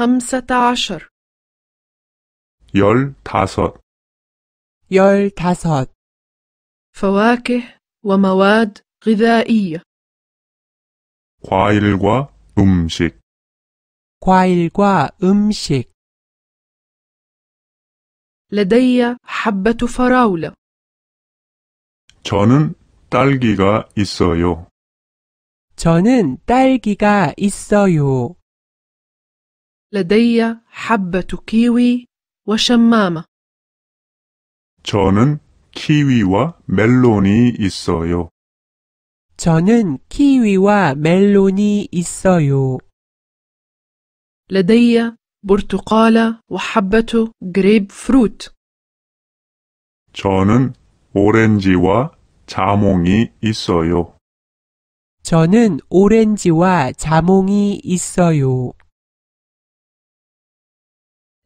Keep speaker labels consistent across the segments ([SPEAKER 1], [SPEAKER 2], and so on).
[SPEAKER 1] خمسة عشر
[SPEAKER 2] يل
[SPEAKER 3] 열다섯 فواكه ومواد غذائية
[SPEAKER 2] 과일과 음식
[SPEAKER 3] 과일과 음식 لدي حبة فراولة
[SPEAKER 2] 저는 딸기가 있어요.
[SPEAKER 3] 저는 딸기가 있어요. لدي حبة كيوي وشمامة.
[SPEAKER 2] 저는 키위와 멜론이 있어요. 저는
[SPEAKER 3] 키위와 멜론이 있어요.
[SPEAKER 1] لدي برتقالة وحبة جريب فروت.
[SPEAKER 2] 저는 오렌지와 자몽이 있어요.
[SPEAKER 3] 저는 오렌지와 자몽이 있어요.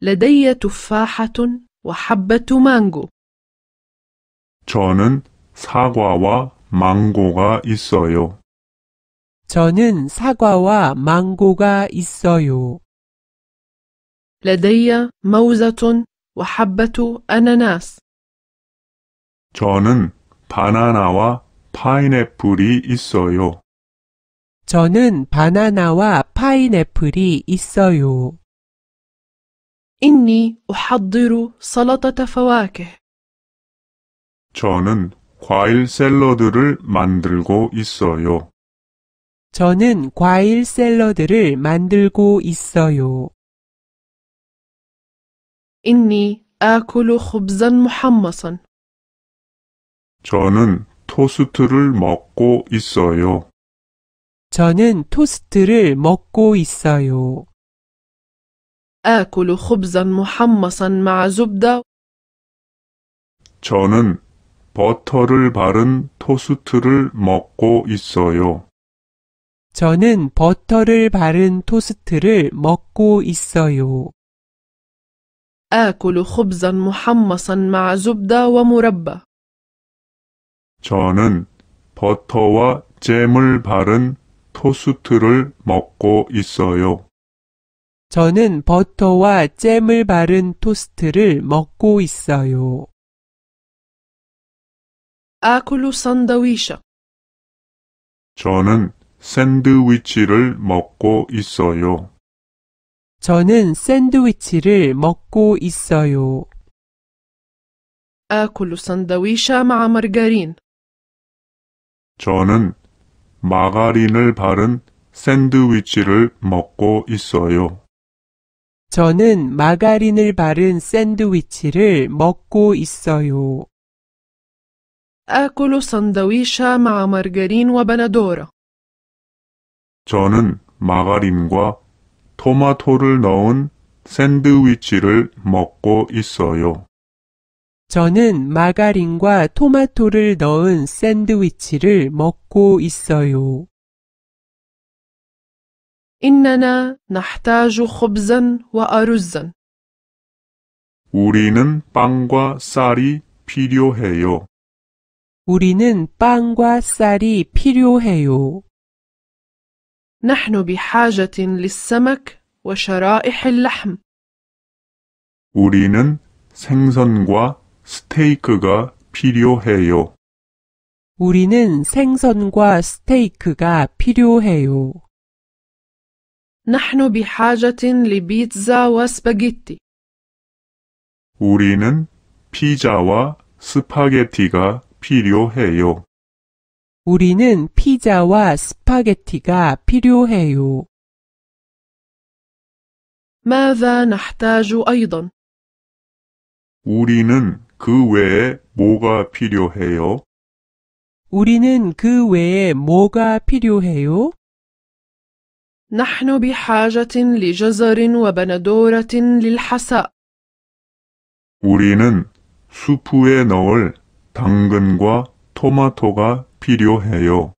[SPEAKER 3] لدي تفاحة وحبة مانجو.
[SPEAKER 2] 저는 사과와 망고가 있어요.
[SPEAKER 3] 저는 사과와 망고가 있어요. لدي موزة وحبة أناناس.
[SPEAKER 2] 저는 바나나와 파인애플이 있어요.
[SPEAKER 3] 저는 바나나와 파인애플이 있어요. إني أحضر سلطة فواكه.
[SPEAKER 2] 저는 과일 샐러드를 만들고 있어요.
[SPEAKER 3] 저는 과일 샐러드를 만들고 있어요.
[SPEAKER 1] إني آكل خبزا م
[SPEAKER 2] 저는 토스트를 먹고 있어요.
[SPEAKER 3] 저는 토스트를 먹고 있어요.
[SPEAKER 1] آكل خبزا محمصا مع زبدة.
[SPEAKER 2] 저는 버터를 바른 토스트를 먹고 있어요.
[SPEAKER 3] 저는 버터를 바른 토스트를 먹고 있어요.
[SPEAKER 1] آكل خبزا محمصا مع زبدة ومربى.
[SPEAKER 2] 저는 버터와 잼을 바른 토스트를 먹고 있어요.
[SPEAKER 3] 저는 버터와 잼을 바른 토스트를 먹고 있어요. آكل س ن د و
[SPEAKER 2] 저는 샌드위치를 먹고 있어요.
[SPEAKER 3] 저는 샌드위치를 먹고 있어요.
[SPEAKER 1] آكل سندويشة م
[SPEAKER 2] 저는 마가린을 바른 샌드위치를 먹고 있어요.
[SPEAKER 3] 저는 마가린을 바른 샌드위치를 먹고 있어요.
[SPEAKER 1] آكل سندويشة مع مارجرين وبندورة.
[SPEAKER 2] 저는 마가린과 토마토를 넣은 샌드위치를 먹고 있어요.
[SPEAKER 3] 저는 마가린과 토마토를 넣은 샌드위치를 먹고 있어요.
[SPEAKER 1] إننا نحتاج خبزا
[SPEAKER 3] وأرزا.
[SPEAKER 2] 우리는 빵과 쌀이 필요해요.
[SPEAKER 3] 우리는 빵과 쌀이 필요해요.
[SPEAKER 1] نحن بحاجة للسمك
[SPEAKER 3] وشرائح اللحم.
[SPEAKER 2] 우리는 생선과 스테이크가 필요해요.
[SPEAKER 3] 우리는 생선과 스테이크가 필요해요. نحن بحاجة
[SPEAKER 1] لبيتزا وسباجيتي.
[SPEAKER 2] 우리는 피자와 스파게티가 필요해요.
[SPEAKER 3] 우리는 피자와 스파게티가 필요해요.
[SPEAKER 2] 우리는 그 외에 뭐가 필요해요?
[SPEAKER 3] 우리는 그 외에 뭐가 필요해요?
[SPEAKER 1] نحن بحاجة لجزر وبندورة للحساء.
[SPEAKER 2] 우리는 수프에 넣을 당근과 토마토가 필요해요.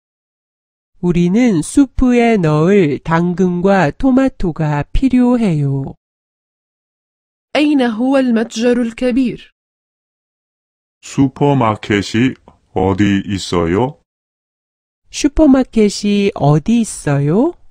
[SPEAKER 3] 우리는 수프에 넣을 당근과 토마토가 필요해요.
[SPEAKER 1] أين هو المتجر الكبير؟
[SPEAKER 2] 슈퍼마켓이 어디 있어요? 슈퍼마켓이
[SPEAKER 3] 어디 있어요?